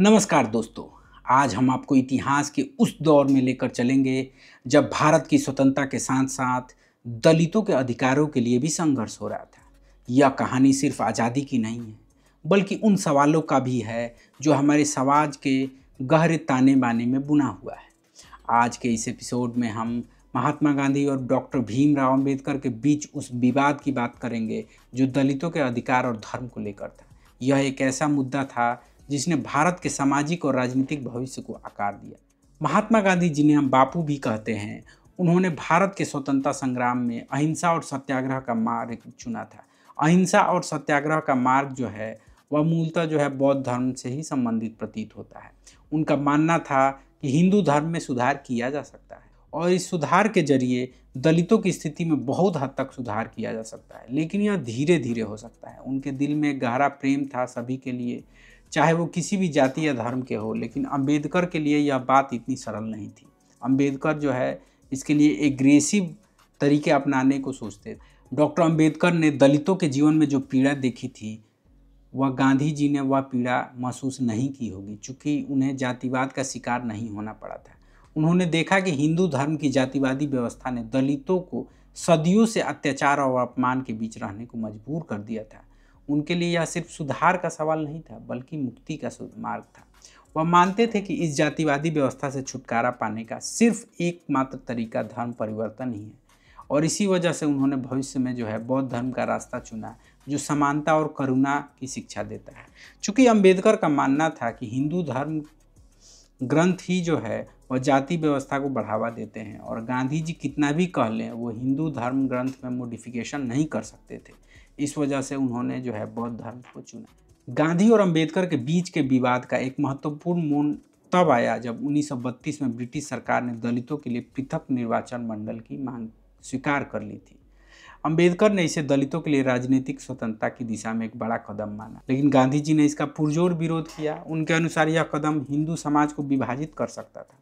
नमस्कार दोस्तों आज हम आपको इतिहास के उस दौर में लेकर चलेंगे जब भारत की स्वतंत्रता के साथ साथ दलितों के अधिकारों के लिए भी संघर्ष हो रहा था यह कहानी सिर्फ आज़ादी की नहीं है बल्कि उन सवालों का भी है जो हमारे समाज के गहरे ताने बाने में बुना हुआ है आज के इस एपिसोड में हम महात्मा गांधी और डॉक्टर भीमराव अंबेडकर के बीच उस विवाद की बात करेंगे जो दलितों के अधिकार और धर्म को लेकर था यह एक ऐसा मुद्दा था जिसने भारत के सामाजिक और राजनीतिक भविष्य को आकार दिया महात्मा गांधी जिन्हें हम बापू भी कहते हैं उन्होंने भारत के स्वतंत्रता संग्राम में अहिंसा और सत्याग्रह का मार्ग चुना था अहिंसा और सत्याग्रह का मार्ग जो है वह मूलतः जो है बौद्ध धर्म से ही संबंधित प्रतीत होता है उनका मानना था कि हिंदू धर्म में सुधार किया जा सकता है और इस सुधार के जरिए दलितों की स्थिति में बहुत हद तक सुधार किया जा सकता है लेकिन यह धीरे धीरे हो सकता है उनके दिल में गहरा प्रेम था सभी के लिए चाहे वो किसी भी जाति या धर्म के हो लेकिन अंबेडकर के लिए यह बात इतनी सरल नहीं थी अंबेडकर जो है इसके लिए एग्रेसिव तरीके अपनाने को सोचते डॉक्टर अंबेडकर ने दलितों के जीवन में जो पीड़ा देखी थी वह गांधी जी ने वह पीड़ा महसूस नहीं की होगी चूँकि उन्हें जातिवाद का शिकार नहीं होना पड़ा था उन्होंने देखा कि हिंदू धर्म की जातिवादी व्यवस्था ने दलितों को सदियों से अत्याचार और अपमान के बीच रहने को मजबूर कर दिया था उनके लिए यह सिर्फ सुधार का सवाल नहीं था बल्कि मुक्ति का मार्ग था वह मानते थे कि इस जातिवादी व्यवस्था से छुटकारा पाने का सिर्फ एकमात्र तरीका धर्म परिवर्तन ही है और इसी वजह से उन्होंने भविष्य में जो है बौद्ध धर्म का रास्ता चुना जो समानता और करुणा की शिक्षा देता है चूँकि अम्बेडकर का मानना था कि हिंदू धर्म ग्रंथ ही जो है वह जाति व्यवस्था को बढ़ावा देते हैं और गांधी जी कितना भी कह लें वो हिंदू धर्म ग्रंथ में मोडिफिकेशन नहीं कर सकते थे इस वजह से उन्होंने जो है बौद्ध धर्म को चुना गांधी और अंबेडकर के बीच के विवाद का एक महत्वपूर्ण मोन तब आया जब 1932 में ब्रिटिश सरकार ने दलितों के लिए पृथक निर्वाचन मंडल की मांग स्वीकार कर ली थी अंबेडकर ने इसे दलितों के लिए राजनीतिक स्वतंत्रता की दिशा में एक बड़ा कदम माना लेकिन गांधी जी ने इसका पुरजोर विरोध किया उनके अनुसार यह कदम हिंदू समाज को विभाजित कर सकता था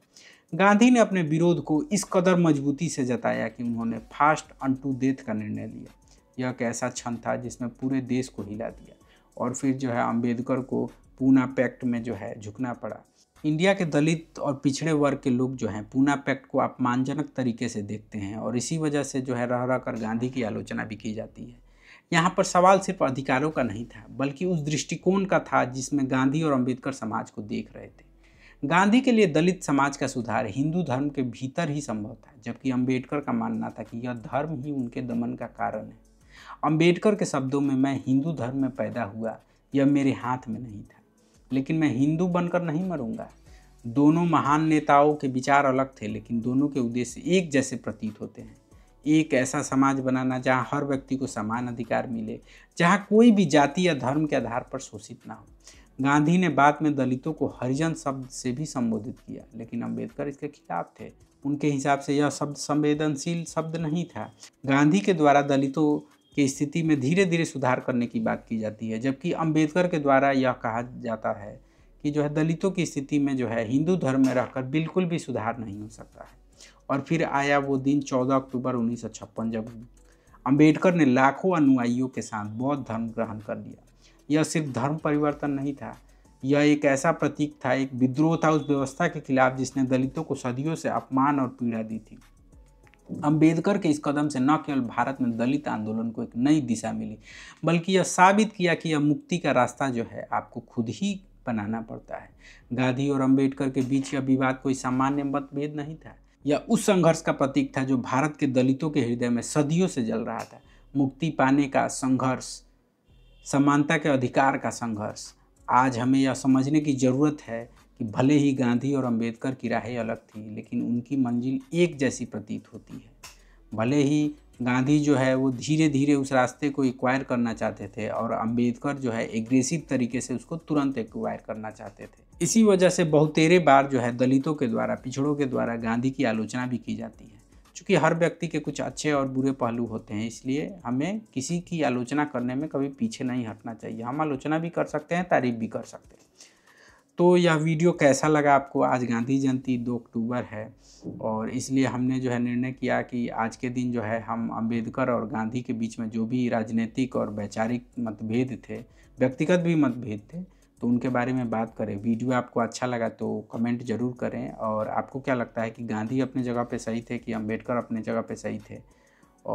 गांधी ने अपने विरोध को इस कदर मजबूती से जताया कि उन्होंने फास्ट अन टू डेथ का निर्णय लिया यह एक ऐसा क्षण था जिसमें पूरे देश को हिला दिया और फिर जो है अम्बेडकर को पूना पैक्ट में जो है झुकना पड़ा इंडिया के दलित और पिछड़े वर्ग के लोग जो हैं पूना पैक्ट को अपमानजनक तरीके से देखते हैं और इसी वजह से जो है रह रह कर गांधी की आलोचना भी की जाती है यहाँ पर सवाल सिर्फ अधिकारों का नहीं था बल्कि उस दृष्टिकोण का था जिसमें गांधी और अंबेडकर समाज को देख रहे थे गांधी के लिए दलित समाज का सुधार हिंदू धर्म के भीतर ही संभव था जबकि अंबेडकर का मानना था कि यह धर्म ही उनके दमन का कारण है अंबेडकर के शब्दों में मैं हिंदू धर्म में पैदा हुआ यह मेरे हाथ में नहीं था लेकिन मैं हिंदू बनकर नहीं मरूंगा दोनों महान नेताओं के विचार अलग थे लेकिन दोनों के उद्देश्य एक जैसे प्रतीत होते हैं एक ऐसा समाज बनाना जहाँ हर व्यक्ति को समान अधिकार मिले जहाँ कोई भी जाति या धर्म के आधार पर शोषित ना हो गांधी ने बाद में दलितों को हरिजन शब्द से भी संबोधित किया लेकिन अंबेडकर इसके खिलाफ थे उनके हिसाब से यह शब्द संवेदनशील शब्द नहीं था गांधी के द्वारा दलितों की स्थिति में धीरे धीरे सुधार करने की बात की जाती है जबकि अम्बेडकर के द्वारा यह कहा जाता है कि जो है दलितों की स्थिति में जो है हिंदू धर्म में रहकर बिल्कुल भी सुधार नहीं हो सकता है और फिर आया वो दिन 14 अक्टूबर उन्नीस जब अंबेडकर ने लाखों अनुयायियों के साथ बौद्ध धर्म ग्रहण कर लिया यह सिर्फ धर्म परिवर्तन नहीं था यह एक ऐसा प्रतीक था एक विद्रोह था उस व्यवस्था के खिलाफ जिसने दलितों को सदियों से अपमान और पीड़ा दी थी अंबेडकर के इस कदम से न केवल भारत में दलित आंदोलन को एक नई दिशा मिली बल्कि यह साबित किया कि यह मुक्ति का रास्ता जो है आपको खुद ही बनाना पड़ता है गांधी और अंबेडकर के बीच यह विवाद कोई सामान्य मतभेद नहीं था यह उस संघर्ष का प्रतीक था जो भारत के दलितों के हृदय में सदियों से जल रहा था मुक्ति पाने का संघर्ष समानता के अधिकार का संघर्ष आज हमें यह समझने की ज़रूरत है कि भले ही गांधी और अंबेडकर की राहें अलग थी लेकिन उनकी मंजिल एक जैसी प्रतीत होती है भले ही गांधी जो है वो धीरे धीरे उस रास्ते को एक्वायर करना चाहते थे और अंबेडकर जो है एग्रेसिव तरीके से उसको तुरंत एक्वायर करना चाहते थे इसी वजह से बहुतेरे बार जो है दलितों के द्वारा पिछड़ों के द्वारा गांधी की आलोचना भी की जाती है चूँकि हर व्यक्ति के कुछ अच्छे और बुरे पहलू होते हैं इसलिए हमें किसी की आलोचना करने में कभी पीछे नहीं हटना चाहिए हम आलोचना भी कर सकते हैं तारीफ भी कर सकते हैं तो यह वीडियो कैसा लगा आपको आज गांधी जयंती दो अक्टूबर है और इसलिए हमने जो है निर्णय किया कि आज के दिन जो है हम अंबेडकर और गांधी के बीच में जो भी राजनीतिक और वैचारिक मतभेद थे व्यक्तिगत भी मतभेद थे तो उनके बारे में बात करें वीडियो आपको अच्छा लगा तो कमेंट जरूर करें और आपको क्या लगता है कि गांधी अपने जगह पर सही थे कि अम्बेडकर अपने जगह पर सही थे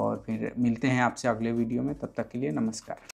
और फिर मिलते हैं आपसे अगले वीडियो में तब तक के लिए नमस्कार